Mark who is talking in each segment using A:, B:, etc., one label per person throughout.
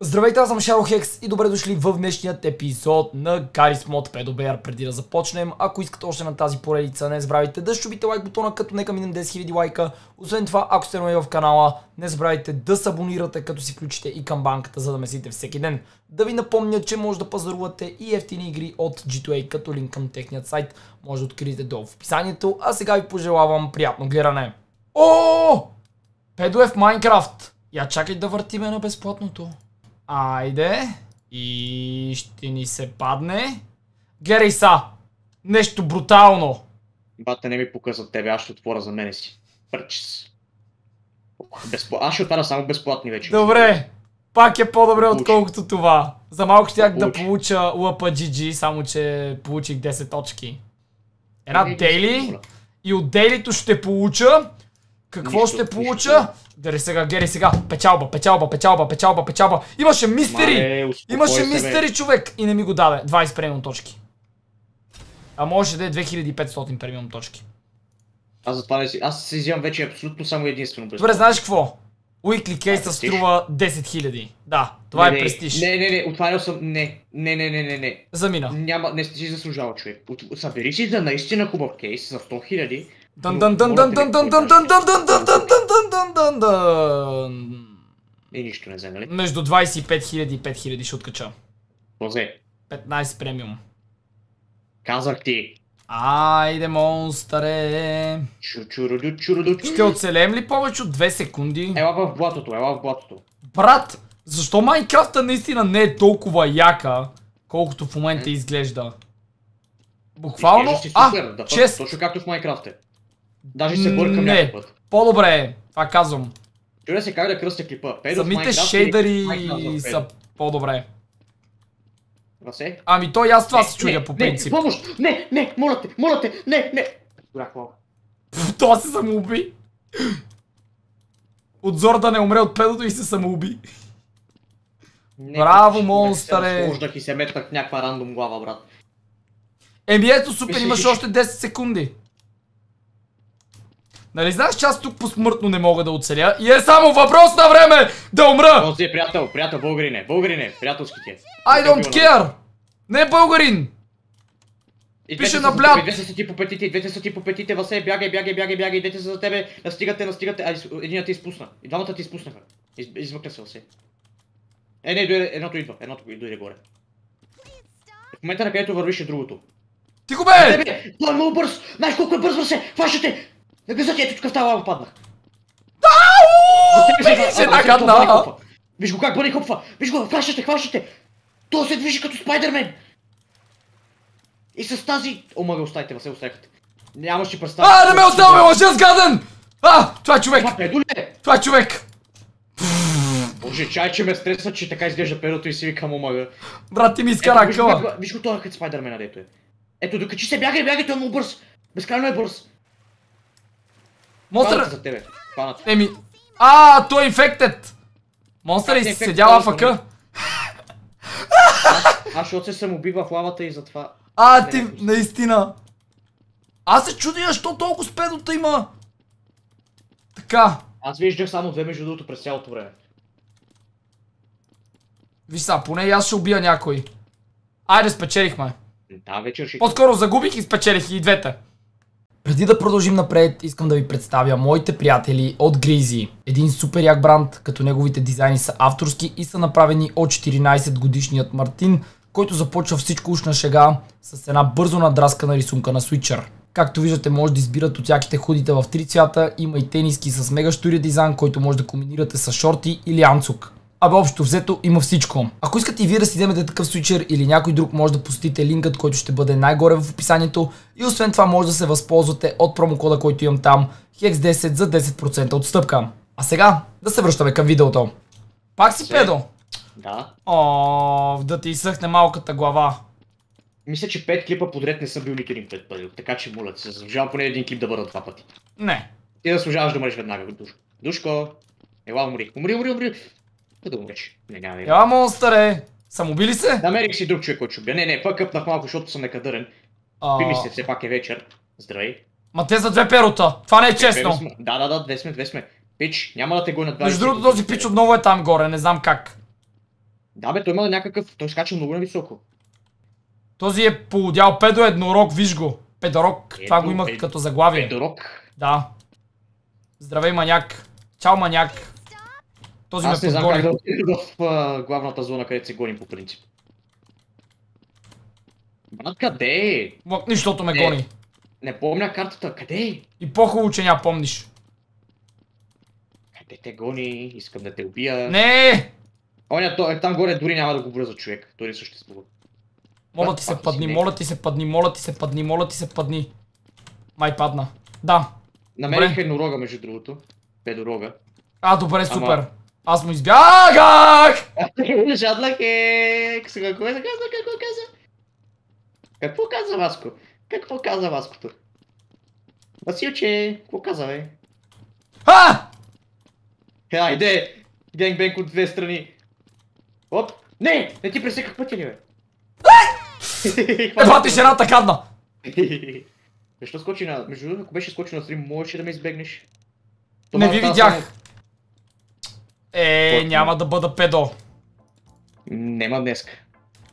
A: Здравейте, аз съм Шаро Хекс и добре дошли в днешният епизод на Гарис Мод Педобер. Преди да започнем, ако искате още на тази поредица, не забравяйте да щупите лайк бутона, като нека минем 10 000 лайка. Освен това, ако сте нови в канала, не забравяйте да се абонирате, като си включите и камбанката, за да месите всеки ден. Да ви напомня, че може да пазарувате и ефтини игри от G2A, като линк към техният сайт може да откриете долу в описанието. А сега ви пожелавам приятно гледане. О! Педо е в Майнкрафт! Я чакай да въртиме на безплатното. Айде. И ще ни се падне. Гледай са!
B: Нещо брутално! Бата не ми показва тебе, аз ще отворя за мене си. Пръчис. Безпла... Аз ще отваря само безплатни вече.
A: Добре. Пак е по-добре отколкото това. За малко щях да получа лъпа GG, само че получих 10 точки. Една дейли и от дейлито ще получа какво нищо, ще получа? Нищо. сега, гери сега. Печалба, печалба, печалба, печалба, печалба. Имаше мистери! Мале, Имаше мистери, човек! И не ми го даде. 20 премиум точки. А може да е 2500 премиум точки.
B: Аз затова не си... Аз се изявам вече абсолютно само единствено. Добре, знаеш какво? Уикли кейса струва 10 000. Да, това е не, е престиж. Не, не, не, отварял съм. Не, не, не, не, не, не. Замина. Няма, не си заслужава човек. събери си за наистина хубав кейс за 100 000 Дън дън дън дън дън дън дън дън дън дън дън дън дън дън дън дън И нищо не взе, нали? Между 25
A: 000 и 5 000 ще откача. Козе? 15 премиум.
B: Казах ти.
A: Айде, монстъре!
B: Ще оцелем
A: ли повече от 2 секунди? Ела в блатото, ела в блатото. Брат, защо Майнкрафта наистина не е толкова яка, колкото в момента изглежда?
B: Буквално... А, чест! Точно както в Майнкрафта. е. Даже се бъркам някакъв път. По-добре е, това казвам. Чудя се как да кръстя клипа. Самите шейдъри са по-добре. Расе?
A: Ами то и аз това се чудя по принцип. Не,
B: помощ! Не, не, моля те, моля те, не, не! Горях лава. Това се самоуби. Отзор да не умре от педото и се самоуби.
A: Браво, Браво, монстъре! Служдах
B: и се метнах в някаква рандом глава, брат. Еми ето, супер, имаш още 10 секунди. Нали знаеш, че аз тук посмъртно не мога да оцеля и е само въпрос на време да умра! Този е приятел, приятел, българине, българине, приятелски ти е. I don't care! Не е българин! И Пише на блят! Двете са ти по петите, двете са ти по петите, Васе, бягай, бягай, бягай, бягай, двете са за тебе, настигате, настигате, а единият ти изпусна. И двамата ти изпуснаха. Извъкля извъкна се, Васе. Е, не, едното идва, едното дойде горе. В момента на където вървише другото. Ти го бе! Той е много бърз! Знаеш колко е бърз, Васе! Хващате! Написах, ето тук в тази лава паднах. се една гадна! Виж го как бъде хопва! Виж го, хващате, хващате! Той се движи като Спайдермен! И с тази... О, мага, оставите, ме се Нямаш ти представа. А, не ме оставаме, лъжа гаден! А, това е човек! Това е? Това е човек! Боже, чай, че ме стресва, че така изглежда педото и си викам омага. Брат, ти ми изкара къла. Виж го, това е като дето е. Ето, докачи се, бягай, бягай, той е му бърз. Безкрайно е бърз. Монстър! за
A: тебе. Еми... А, той е
B: инфектед!
A: Монстър е седял АФК.
B: Аз защото се самоубива в лавата и затова... А, ти наистина! Аз се чудя, що толкова спедота има! Така. Аз виждах само две между другото през цялото време.
A: Виж са, поне и аз ще убия някой. Айде, спечелихме. Да, вечер ще... По-скоро загубих и спечелих и двете. Преди да продължим напред, искам да ви представя моите приятели от Гризи. Един супер як бранд, като неговите дизайни са авторски и са направени от 14 годишният Мартин, който започва всичко уж на шега с една бързо надраска на рисунка на Switcher. Както виждате, може да избират от яките худите в три цвята, има и тениски с мега штурия дизайн, който може да комбинирате с шорти или анцук. Абе общо взето има всичко. Ако искате и вие да си вземете такъв свичер или някой друг, може да посетите линкът, който ще бъде най-горе в описанието. И освен това може да се възползвате от промокода, който имам там, HEX10 за 10% отстъпка. А сега да се връщаме към видеото. Пак си педо? Да. О, да ти изсъхне малката глава.
B: Мисля, че 5 клипа подред не съм бил нито един пет пъти, така че моля се, заслужавам поне един клип да бъда два пъти. Не. Ти заслужаваш да мреш веднага, Душко. Душко, ела умри. Умри, умри, умри. Къде умреш. вече? Не, няма Ела, монстъре! Само ли се? Намерих си друг човек, който ще убия. Не, не, пък къпнах малко, защото съм некадърен. А... Пими се, все пак е вечер. Здравей. Ма те за две перота. Това не е честно. Да, да, да, две сме, две сме. Пич, няма да те го на 20. Между другото,
A: този пич отново е там горе, не знам как.
B: Да, бе, той има някакъв. Той скача много високо. Този е полудял педо
A: еднорог, виж го. Педорок, Ето, това го има пед... като заглавие. Педорок. Да. Здравей, маняк. Чао, маняк. Този Аз не знам как да отида
B: в uh, главната зона, където се гоним по принцип.
A: Брат, къде е? Млъкни, защото ме не, гони. Не помня картата, къде е? И по-хубаво, че няма помниш.
B: Къде те гони? Искам да те убия. Не! Оня, то, е, там горе дори няма да го бръза човек. Дори съществува. Моля ти се падни, моля
A: ти се падни, моля ти се падни, моля ти се падни. Май падна. Да. Намерих
B: еднорога, между другото. Педорога.
A: А, добре, супер. Ама... Аз му избягах!
B: Жадлах е... Сега кое казва, Какво каза? Какво каза Васко? Какво каза Ваското? Василче, какво каза, бе? Ха! Хайде! Е, Генгбенг от две страни. Оп! Не! Не ти пресеках пътя ни, бе! Еба е, ти жената кадна! Защо скочи на... Между другото, ако беше скочил на стрим, можеше да ме избегнеш. не ви видях. Е, Порт, няма
A: да бъда педо.
B: Нема днес.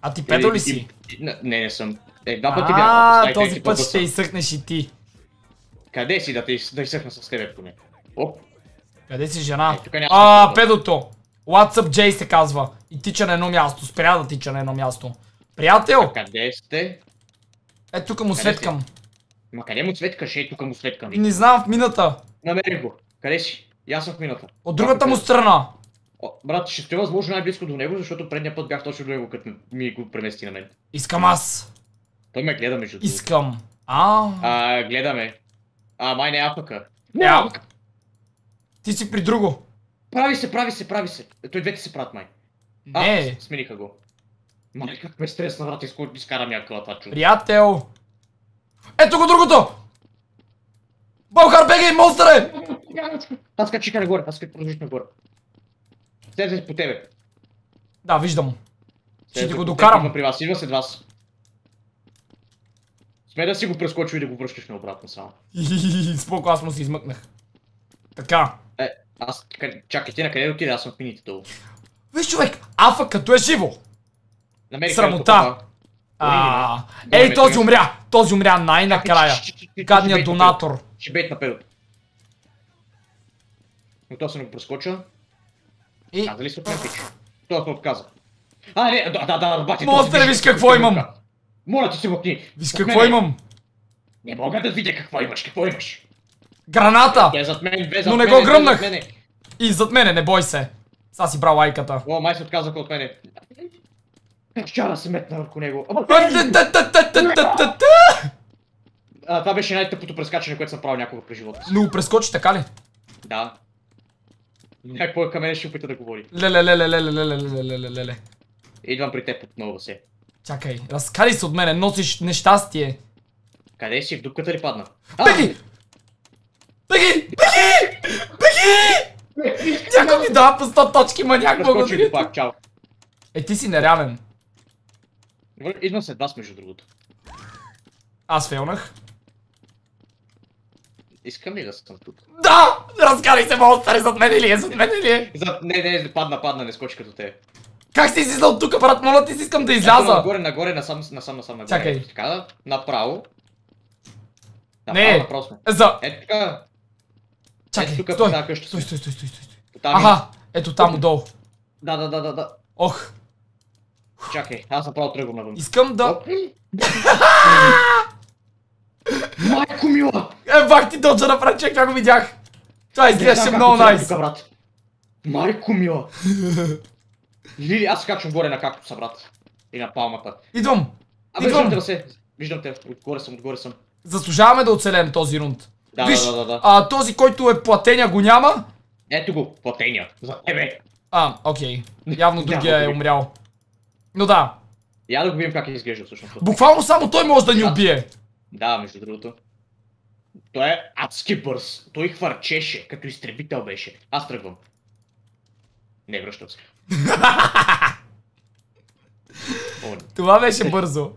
B: А ти е, педо ли си? Не, не съм. Една пъти бях. А, този път ще изсъхнеш и ти. Къде си да да изсъхна с теб поне? Оп. Къде си жена? Е, а,
A: педото. WhatsApp Джей се казва. И тича на едно място. Спря да тича на едно място.
B: Приятел! Къде сте? Е,
A: тук му светкам.
B: Ма къде му светкаш? Е, тук му светкам. Не знам, в мината. Намерих го. Къде си? И аз съм в мината. От другата му страна. брат, ще стоя възможно най-близко до него, защото предния път бях точно до него, като ми го премести на мен. Искам аз. Той ме гледа между другото. Искам. Ааа... гледаме. А, май не е апъка. Не е е, апъка! Ти си при друго. Прави се, прави се, прави се. Той двете се правят май. Не. А, смениха го. Май как ме стресна, брат, изкарам някаква това чудо. Приятел. Ето го другото! Българ, бегай, монстър е! Аз качих нагоре, аз продължих нагоре. Слезе по тебе. Да, виждам.
A: Ще ти го докарам. При
B: вас, идва след вас. Сме да си го прескочил и да го връщаш наобратно само. Споко, аз му се измъкнах. Така. Е, аз, чакай, ти на къде отиде, аз съм в мините долу. Виж човек, Афа като е живо. Срамота. Ей, този умря!
A: Този умря най-накрая. Гадният донатор.
B: Ще на педо. Но то се не го прескоча. И... Каза ли се пич? Той се отказа. А, не, да, да, да, бати. Монстър, виж какво имам! Моля ти се мъкни! Виж какво имам! Не мога да видя какво имаш, какво имаш. Граната! Е, зад мен, бе, зад Но не го гръмнах!
A: И зад мене, не бой се. Са си брал лайката. О, май се отказа от мене.
B: Ще да се метна върху него. А, това беше най-тъпото прескачане, което съм правил някога през живота Но го прескочи така ли? Да. Някой към мен ще опита да говори.
A: Леле, леле, леле, леле, леле, леле, леле.
B: Идвам при теб отново, се. Чакай, разкари се от мене, носиш нещастие. Къде си? В дупката ли падна? Беги! Беги! Беги! Беги! Някой ми дава по 100 точки, маняк, благодаря. пак, чао.
A: Е, ти си нереален.
B: Идвам след вас, между другото.
A: Аз фейлнах.
B: Искам ли да съм тук? Да! Разкарай се, монстър! Зад мен или е? Зад мен или е? Зад... Не, не, не, падна, падна, не скочи като те. Как си излизал от тук, брат? Моля ти си искам да изляза! Нагоре, нагоре, насам, насам, насам, нагоре. Чакай. Така да, направо. Направо, не. направо сме. За... Ето така.
A: Чакай, Ето тук, стой. Стой, стой, стой, стой, стой, стой. Аха, ето там отдолу. Е. Да, да, да, да, да. Ох. Чакай, аз направо тръгвам навън. Искам да... Майко мила! Е, бах ти доджа направи, човек, как го видях. Това изглеждаше много найс.
B: Майко мила. Лили, аз качвам горе на кактуса, брат. И на палмата. Идвам. Идвам. виждам те, виждам те. Отгоре съм, отгоре съм.
A: Заслужаваме да оцелем този рунд. Да, Виж, да, да, да. А, този, който е платения, го няма.
B: Ето го, платения. За тебе. А, окей. Явно другия е умрял. Но да. Я да го видим как изглежда всъщност. Буквално
A: само той може да ни убие.
B: Да, между другото. Той е адски бърз. Той хвърчеше, като изтребител беше. Аз тръгвам. Не, връщам се.
A: Това беше е. бързо.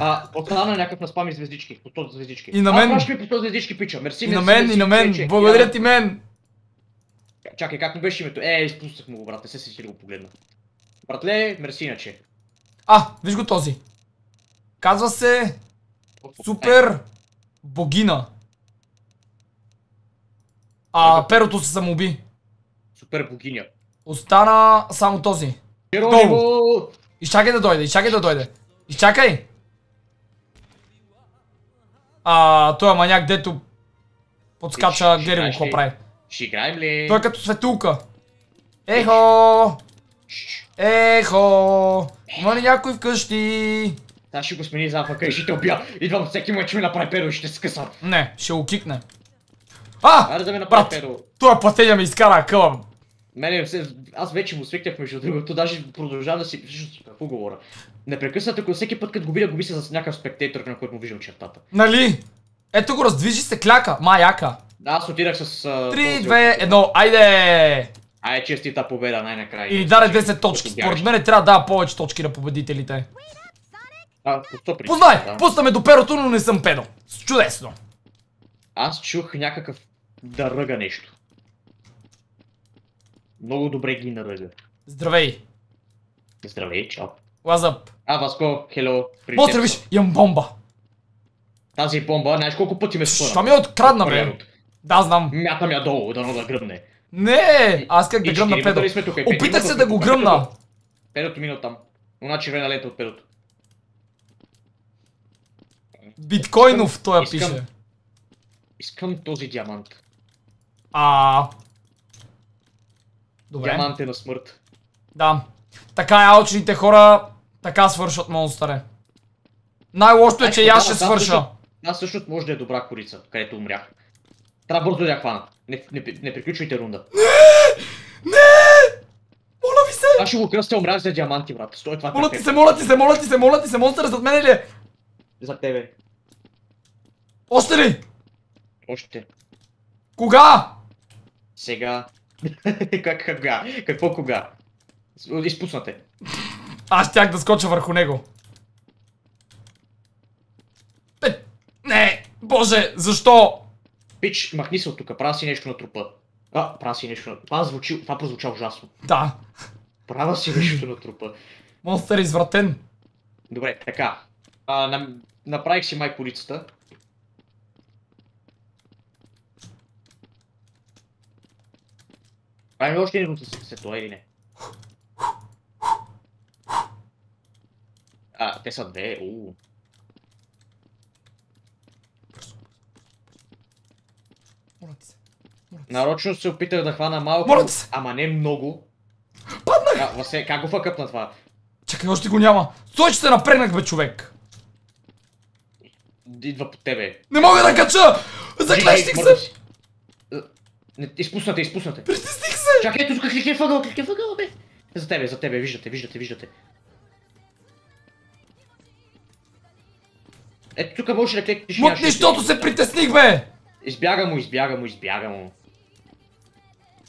B: А, остана някакъв на спами звездички, по този звездички. И на мен. Аз ми по този звездички пича. Мерси, мерси. И на мен, и на мен. Благодаря е. ти мен. Чакай, как му беше името? Е, изпуснах му го, брат, не се си го погледна. Братле, мерси иначе. А, виж го този. Казва се...
A: Супер! Е. Богина. А е перото се самоуби. Супер богиня. Остана само този. Долу. Изчакай да дойде, изчакай да дойде. Изчакай. А, той е маняк, дето подскача Герио, какво прави.
B: Ще играем ли? Той е като
A: светулка. Е, Ехо!
B: Ехо! Има ли някой вкъщи? Та ще го смени за АФК и ще те убия. Идвам всеки мъч ми направи перо и ще скъсам.
A: Не, ще го кикне.
B: А! Аре да ми направи перо. Това е пътеня ми изкара кълъм. Мене, аз вече му свикнах между другото, даже продължавам да си... Какво говоря? Непрекъснато, ако всеки път като го видя, го мисля с някакъв спектейтор, на който му виждам чертата.
A: Нали? Ето го, раздвижи се кляка, маяка.
B: Да, аз отидах с... 3, 2, 1, айде! Айде честита победа най-накрая. И даде 10 точки. Според
A: мен трябва да дава повече точки на победителите. А, Познай! Да. Пуснаме
B: до перото, но не съм педал. Чудесно! Аз чух някакъв да ръга нещо. Много добре ги наръга. Здравей! Здравей, чао. up? А, Васко, хело. Мо виж, имам бомба. Тази бомба, знаеш колко пъти ме спъна. Що ми е открадна, бе? Да, знам. Мятам я долу, да да гръмне. Не, аз как да гръмна педо. Опитах се да го гръмна. Педото минал там. Она червена лента от педото. Биткоинов искам, той пише. Искам този диамант. А. Добре. Диамант е на смърт. Да. Така
A: е, ялчните хора така свършат монстъре. Най-лошото е, че аз ще да, свърша.
B: Аз също, може да е добра корица, където умрях. Трябва бързо да я хвана. Не, не, не приключвайте рунда. Не! Не! Моля ви се! Аз ще го кръстя умрях за диаманти, брат. Стой това. Моля е ти се, моля ти се, моля ти се, моля ти се, монстър зад мен ли е? Зад тебе. Още ли? Още. Кога? Сега. как кога? Какво кога? Изпуснате. Аз тях да скоча върху него. Е, не, боже, защо? Пич, махни се от тук, правя си нещо на трупа. А, правя си нещо на трупа. Това, звучи... Това прозвуча ужасно. Да. Правя си нещо на трупа. Монстър извратен. Добре, така. А, Направих си май улицата. Прави още един след това или не? А, те са две, уу. Нарочно се опитах да хвана малко, ама не много. Паднах! А, Васе, как го фъкъпна това?
A: Чакай, още го няма. Стой, че се напрегнах, бе, човек!
B: Идва по тебе. Не мога да кача! Заклещих се! Е, не, изпуснате, изпуснате. Притисни Чакай, тук кликни въгъл, кликни въгъл, бе! За тебе, за тебе, виждате, виждате, виждате. Ето тук може да кликнеш. Мут нищото се притесних, бе! Избяга му, избяга му, избяга му.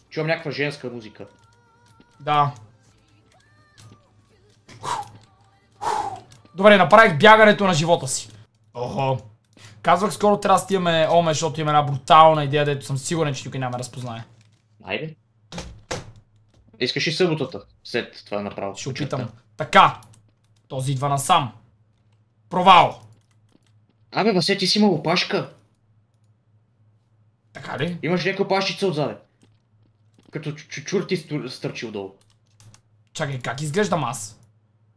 B: Чувам някаква женска музика. Да.
A: Добре, направих бягането на живота си. Охо. Казвах скоро трябва да стигаме Оме, защото има една брутална идея, дето съм сигурен, че тук няма да разпознае. Айде.
B: Искаш и съботата, след това направо. Ще опитам.
A: Така, този идва насам. Провал!
B: Абе, Васе, ти си имал опашка. Така ли? Имаш някаква опашица отзаде. Като чучур ти стърчи отдолу. Чакай, как изглеждам
A: аз?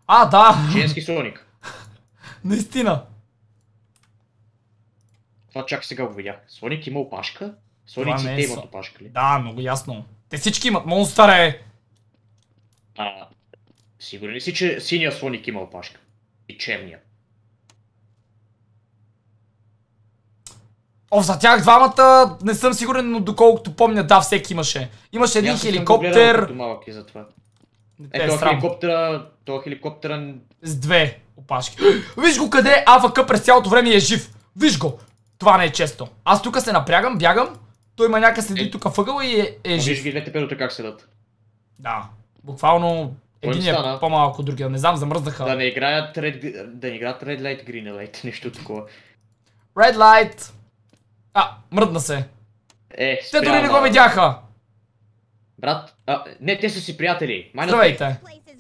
A: А, да! Женски соник. Наистина.
B: Това чак сега го видях. Соник има опашка. Е Слониците имат опашка ли?
A: Да, много ясно. Те всички имат монстър е!
B: А, сигурен ли си, че синия слоник има опашка? И черния.
A: О, за тях двамата не съм сигурен, но доколкото помня, да, всеки имаше. Имаше един хеликоптер. Аз
B: малък и за това. Е, е това хеликоптера,
A: това хеликоптера... С две опашки. Виж го къде е АВК през цялото време е жив. Виж го. Това не е често. Аз тук се напрягам, бягам. Той има някакъв следи е... тук въгъл
B: и е, е жив. Виж ги двете педота как седат. Да буквално един е по-малко от другия. Не знам, замръзнаха. Да не играят Red, да не играят Red Light, Green Light, нещо такова.
A: Red Light! А, мръдна се.
B: Е, спрямо... Те дори не го видяха. Брат, а, не, те са си приятели. Майна Здравейте.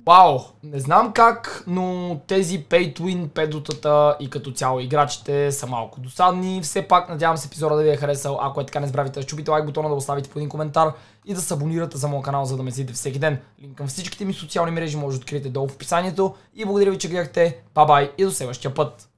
B: Вау,
A: не знам как, но тези pay to win педотата и като цяло играчите са малко досадни. Все пак надявам се епизода да ви е харесал. Ако е така, не забравяйте да чупите лайк бутона, да оставите по един коментар и да се абонирате за моят канал, за да ме следите всеки ден. Линк към всичките ми социални мрежи може да откриете долу в описанието и благодаря ви, че гледахте. Бабай и до следващия път!